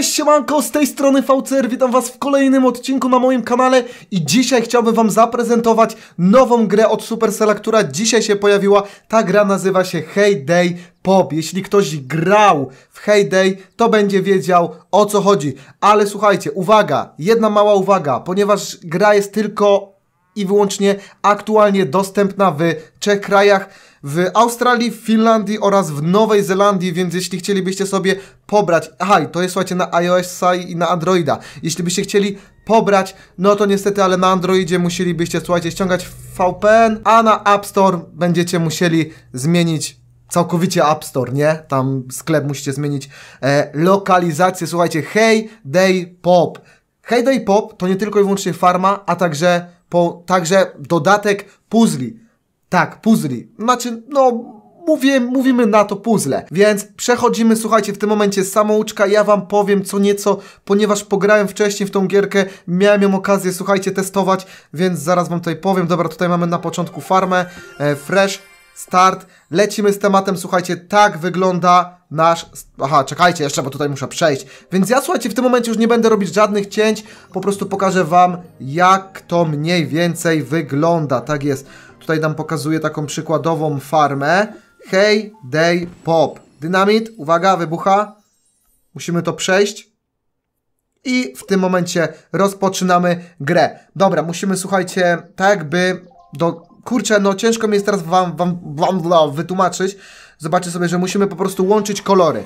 Cześć siemanko, z tej strony VCR, witam was w kolejnym odcinku na moim kanale i dzisiaj chciałbym wam zaprezentować nową grę od Supercella, która dzisiaj się pojawiła. Ta gra nazywa się Heyday Pop. Jeśli ktoś grał w Heyday, to będzie wiedział o co chodzi. Ale słuchajcie, uwaga, jedna mała uwaga, ponieważ gra jest tylko i wyłącznie aktualnie dostępna w trzech krajach. W Australii, w Finlandii oraz w Nowej Zelandii, więc jeśli chcielibyście sobie pobrać, aha, to jest słuchajcie na ios i na Androida, jeśli byście chcieli pobrać, no to niestety, ale na Androidzie musielibyście, słuchajcie, ściągać VPN, a na App Store będziecie musieli zmienić całkowicie App Store, nie? Tam sklep musicie zmienić e, lokalizację, słuchajcie, Hey Day Pop. Hey Day Pop to nie tylko i wyłącznie farma, a także po, także dodatek puzli. Tak, puzli. Znaczy, no, mówię, mówimy na to puzzle. Więc przechodzimy, słuchajcie, w tym momencie samouczka. Ja wam powiem co nieco, ponieważ pograłem wcześniej w tą gierkę, miałem ją okazję, słuchajcie, testować, więc zaraz wam tutaj powiem. Dobra, tutaj mamy na początku farmę, e, fresh, start. Lecimy z tematem, słuchajcie, tak wygląda nasz... Aha, czekajcie jeszcze, bo tutaj muszę przejść. Więc ja, słuchajcie, w tym momencie już nie będę robić żadnych cięć, po prostu pokażę Wam, jak to mniej więcej wygląda. Tak jest. Tutaj nam pokazuje taką przykładową farmę. Hey, day, pop. Dynamit, uwaga, wybucha. Musimy to przejść. I w tym momencie rozpoczynamy grę. Dobra, musimy, słuchajcie, tak jakby do kurczę, no ciężko mi jest teraz wam, wam, wam, wam wytłumaczyć. Zobaczcie sobie, że musimy po prostu łączyć kolory.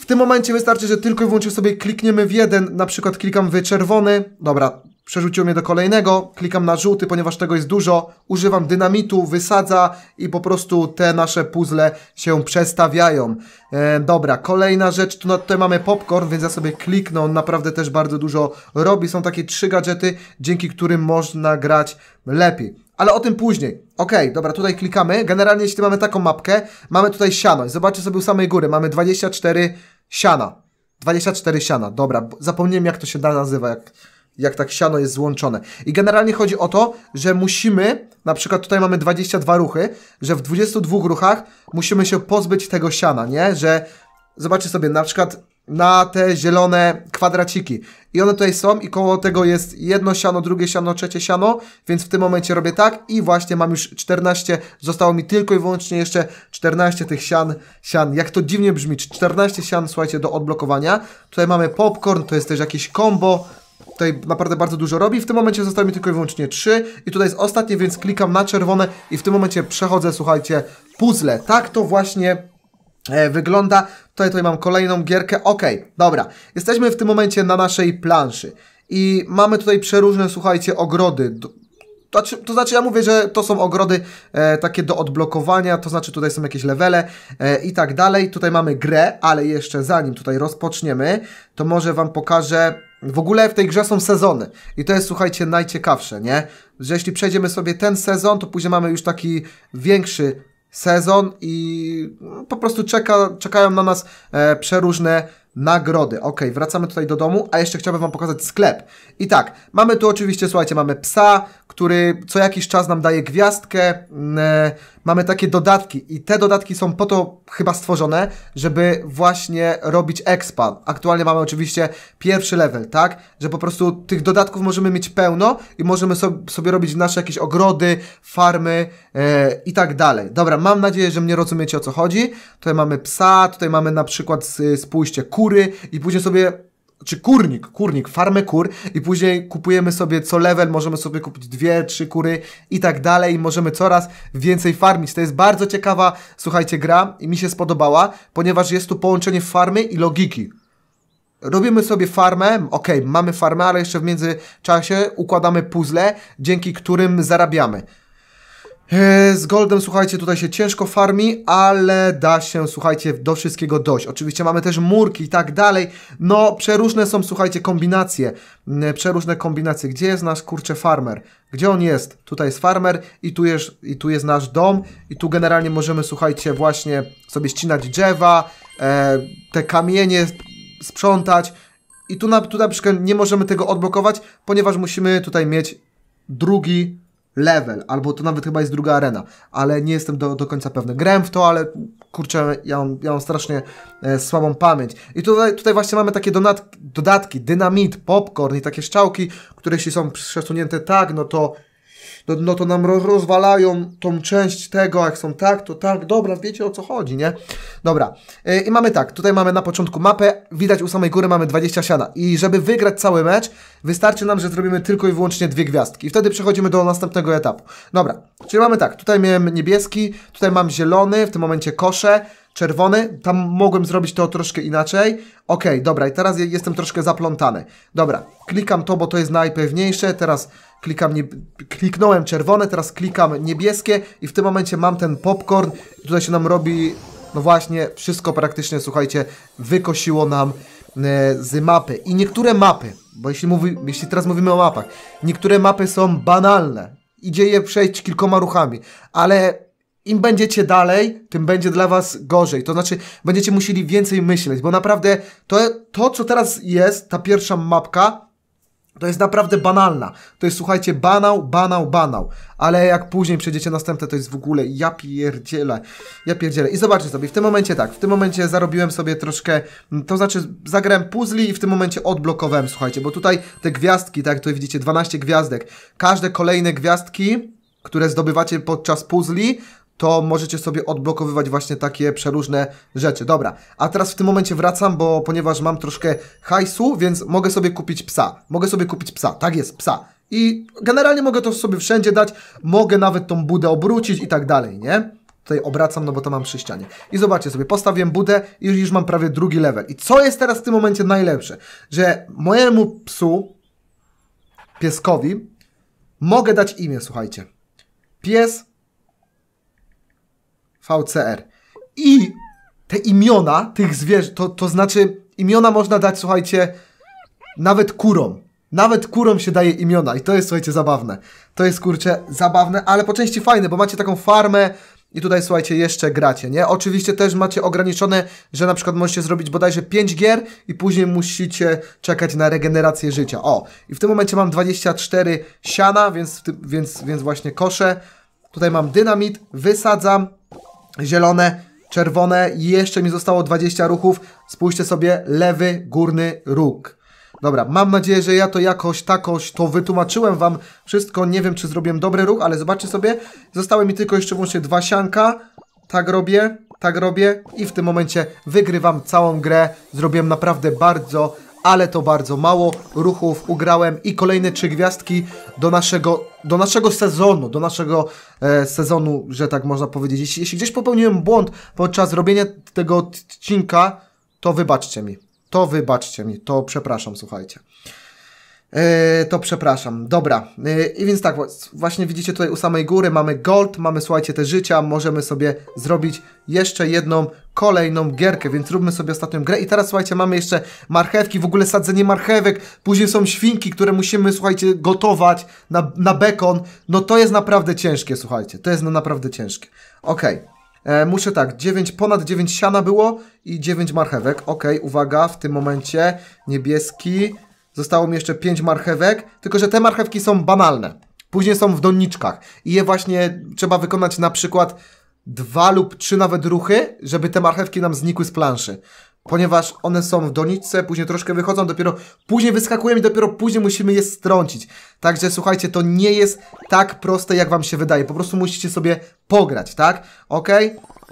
W tym momencie wystarczy, że tylko i wyłącznie sobie klikniemy w jeden, na przykład klikam w czerwony, dobra, przerzucił mnie do kolejnego, klikam na żółty, ponieważ tego jest dużo, używam dynamitu, wysadza i po prostu te nasze puzzle się przestawiają. E, dobra, kolejna rzecz, tu, no, tutaj mamy popcorn, więc ja sobie kliknę, on naprawdę też bardzo dużo robi, są takie trzy gadżety, dzięki którym można grać lepiej. Ale o tym później. Okej, okay, dobra, tutaj klikamy. Generalnie jeśli mamy taką mapkę, mamy tutaj siano. zobaczcie sobie u samej góry, mamy 24 siana. 24 siana, dobra. Zapomniałem jak to się nazywa, jak, jak tak siano jest złączone. I generalnie chodzi o to, że musimy, na przykład tutaj mamy 22 ruchy, że w 22 ruchach musimy się pozbyć tego siana, nie? Że, zobaczcie sobie, na przykład na te zielone kwadraciki. I one tutaj są i koło tego jest jedno siano, drugie siano, trzecie siano, więc w tym momencie robię tak i właśnie mam już 14, zostało mi tylko i wyłącznie jeszcze 14 tych sian, sian. Jak to dziwnie brzmi, 14 sian, słuchajcie, do odblokowania. Tutaj mamy popcorn, to jest też jakieś combo, tutaj naprawdę bardzo dużo robi. W tym momencie zostało mi tylko i wyłącznie 3 i tutaj jest ostatnie, więc klikam na czerwone i w tym momencie przechodzę, słuchajcie, puzzle. Tak to właśnie E, wygląda. Tutaj, tutaj mam kolejną gierkę. Ok, dobra. Jesteśmy w tym momencie na naszej planszy. I mamy tutaj przeróżne, słuchajcie, ogrody. To, znaczy, to znaczy, ja mówię, że to są ogrody e, takie do odblokowania, to znaczy tutaj są jakieś levele e, i tak dalej. Tutaj mamy grę, ale jeszcze zanim tutaj rozpoczniemy, to może Wam pokażę... W ogóle w tej grze są sezony i to jest, słuchajcie, najciekawsze, nie? Że jeśli przejdziemy sobie ten sezon, to później mamy już taki większy sezon i no, po prostu czeka, czekają na nas e, przeróżne nagrody. Ok, wracamy tutaj do domu, a jeszcze chciałbym Wam pokazać sklep. I tak, mamy tu oczywiście, słuchajcie, mamy psa, który co jakiś czas nam daje gwiazdkę, mm, e, mamy takie dodatki i te dodatki są po to chyba stworzone, żeby właśnie robić expa. Aktualnie mamy oczywiście pierwszy level, tak? Że po prostu tych dodatków możemy mieć pełno i możemy sobie robić nasze jakieś ogrody, farmy yy, i tak dalej. Dobra, mam nadzieję, że mnie rozumiecie o co chodzi. Tutaj mamy psa, tutaj mamy na przykład y, spójrzcie kury i później sobie czy kurnik, kurnik, farmę kur i później kupujemy sobie co level, możemy sobie kupić dwie, trzy kury i tak dalej i możemy coraz więcej farmić. To jest bardzo ciekawa, słuchajcie, gra i mi się spodobała, ponieważ jest tu połączenie farmy i logiki. Robimy sobie farmę, ok, mamy farmę, ale jeszcze w międzyczasie układamy puzzle, dzięki którym zarabiamy. E, z Goldem, słuchajcie, tutaj się ciężko farmi, ale da się, słuchajcie, do wszystkiego dojść. Oczywiście mamy też murki i tak dalej. No, przeróżne są, słuchajcie, kombinacje. Mm, przeróżne kombinacje. Gdzie jest nasz, kurcze, farmer? Gdzie on jest? Tutaj jest farmer i tu jest, i tu jest nasz dom. I tu generalnie możemy, słuchajcie, właśnie sobie ścinać drzewa, e, te kamienie sprzątać. I tu na, tu na przykład nie możemy tego odblokować, ponieważ musimy tutaj mieć drugi level, albo to nawet chyba jest druga arena, ale nie jestem do, do końca pewny. Grałem w to, ale kurczę, ja mam, ja mam strasznie e, słabą pamięć. I tutaj, tutaj właśnie mamy takie donat, dodatki, dynamit, popcorn i takie szczałki, które jeśli są przesunięte tak, no to no, no to nam rozwalają tą część tego, jak są tak, to tak, dobra, wiecie o co chodzi, nie? Dobra, e, i mamy tak, tutaj mamy na początku mapę, widać u samej góry mamy 20 siana i żeby wygrać cały mecz, wystarczy nam, że zrobimy tylko i wyłącznie dwie gwiazdki i wtedy przechodzimy do następnego etapu. Dobra, czyli mamy tak, tutaj miałem niebieski, tutaj mam zielony, w tym momencie kosze, czerwony, tam mogłem zrobić to troszkę inaczej. Ok, dobra, i teraz jestem troszkę zaplątany. Dobra, klikam to, bo to jest najpewniejsze, teraz klikam nie... kliknąłem czerwone, teraz klikam niebieskie i w tym momencie mam ten popcorn. Tutaj się nam robi, no właśnie, wszystko praktycznie, słuchajcie, wykosiło nam e, z mapy. I niektóre mapy, bo jeśli, mówi, jeśli teraz mówimy o mapach, niektóre mapy są banalne. Idzie je przejść kilkoma ruchami, ale im będziecie dalej, tym będzie dla was gorzej. To znaczy, będziecie musieli więcej myśleć, bo naprawdę to, to co teraz jest, ta pierwsza mapka, to jest naprawdę banalna. To jest, słuchajcie, banał, banał, banał. Ale jak później przejdziecie następne, to jest w ogóle ja pierdzielę, ja pierdzielę. I zobaczcie sobie, w tym momencie tak, w tym momencie zarobiłem sobie troszkę, to znaczy zagrałem puzli i w tym momencie odblokowałem, słuchajcie, bo tutaj te gwiazdki, tak, tutaj widzicie 12 gwiazdek. Każde kolejne gwiazdki które zdobywacie podczas puzli, to możecie sobie odblokowywać właśnie takie przeróżne rzeczy. Dobra, a teraz w tym momencie wracam, bo ponieważ mam troszkę hajsu, więc mogę sobie kupić psa. Mogę sobie kupić psa, tak jest, psa. I generalnie mogę to sobie wszędzie dać, mogę nawet tą budę obrócić i tak dalej, nie? Tutaj obracam, no bo to mam przy ścianie. I zobaczcie sobie, postawiłem budę i już mam prawie drugi level. I co jest teraz w tym momencie najlepsze? Że mojemu psu, pieskowi, mogę dać imię, słuchajcie. Pies VCR. I te imiona tych zwierząt, to, to znaczy imiona można dać, słuchajcie, nawet kurom. Nawet kurom się daje imiona i to jest, słuchajcie, zabawne. To jest, kurczę, zabawne, ale po części fajne, bo macie taką farmę i tutaj, słuchajcie, jeszcze gracie, nie? Oczywiście też macie ograniczone, że na przykład możecie zrobić bodajże 5 gier i później musicie czekać na regenerację życia. O, i w tym momencie mam 24 siana, więc, więc, więc właśnie kosze. Tutaj mam dynamit, wysadzam, zielone, czerwone i jeszcze mi zostało 20 ruchów. Spójrzcie sobie, lewy górny róg. Dobra, mam nadzieję, że ja to jakoś, takoś to wytłumaczyłem Wam wszystko. Nie wiem, czy zrobiłem dobry ruch, ale zobaczcie sobie. Zostały mi tylko jeszcze włącznie dwa sianka. Tak robię, tak robię i w tym momencie wygrywam całą grę. Zrobiłem naprawdę bardzo ale to bardzo mało ruchów ugrałem i kolejne trzy gwiazdki do naszego, do naszego sezonu, do naszego e, sezonu, że tak można powiedzieć. Jeśli, jeśli gdzieś popełniłem błąd podczas robienia tego odcinka, to wybaczcie mi. To wybaczcie mi, to przepraszam, słuchajcie. E, to przepraszam. Dobra. E, I więc tak, właśnie widzicie tutaj u samej góry mamy gold, mamy słuchajcie te życia, możemy sobie zrobić jeszcze jedną kolejną gierkę, więc róbmy sobie ostatnią grę i teraz słuchajcie, mamy jeszcze marchewki, w ogóle sadzenie marchewek, później są świnki, które musimy słuchajcie gotować na, na bekon, no to jest naprawdę ciężkie słuchajcie, to jest no naprawdę ciężkie. Okej. Okay. E, muszę tak, 9, ponad 9 siana było i 9 marchewek. Ok, uwaga, w tym momencie niebieski, Zostało mi jeszcze pięć marchewek, tylko że te marchewki są banalne. Później są w doniczkach i je właśnie trzeba wykonać na przykład dwa lub trzy nawet ruchy, żeby te marchewki nam znikły z planszy. Ponieważ one są w doniczce, później troszkę wychodzą, dopiero później wyskakują i dopiero później musimy je strącić. Także słuchajcie, to nie jest tak proste, jak wam się wydaje. Po prostu musicie sobie pograć, tak? Ok?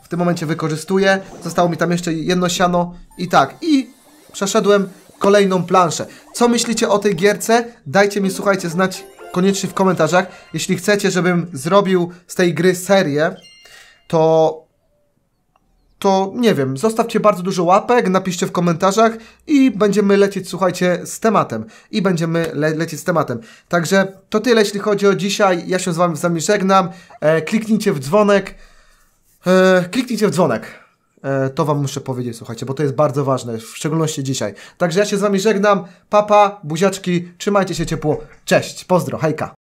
W tym momencie wykorzystuję. Zostało mi tam jeszcze jedno siano i tak. I przeszedłem kolejną planszę. Co myślicie o tej gierce? Dajcie mi, słuchajcie, znać koniecznie w komentarzach. Jeśli chcecie, żebym zrobił z tej gry serię, to... To nie wiem, zostawcie bardzo dużo łapek, napiszcie w komentarzach i będziemy lecieć, słuchajcie, z tematem. I będziemy le lecieć z tematem. Także to tyle, jeśli chodzi o dzisiaj. Ja się z wami, z wami żegnam. E, kliknijcie w dzwonek. E, kliknijcie w dzwonek. E, to Wam muszę powiedzieć, słuchajcie, bo to jest bardzo ważne, w szczególności dzisiaj. Także ja się z Wami żegnam, papa, buziaczki, trzymajcie się ciepło, cześć, pozdro, hejka.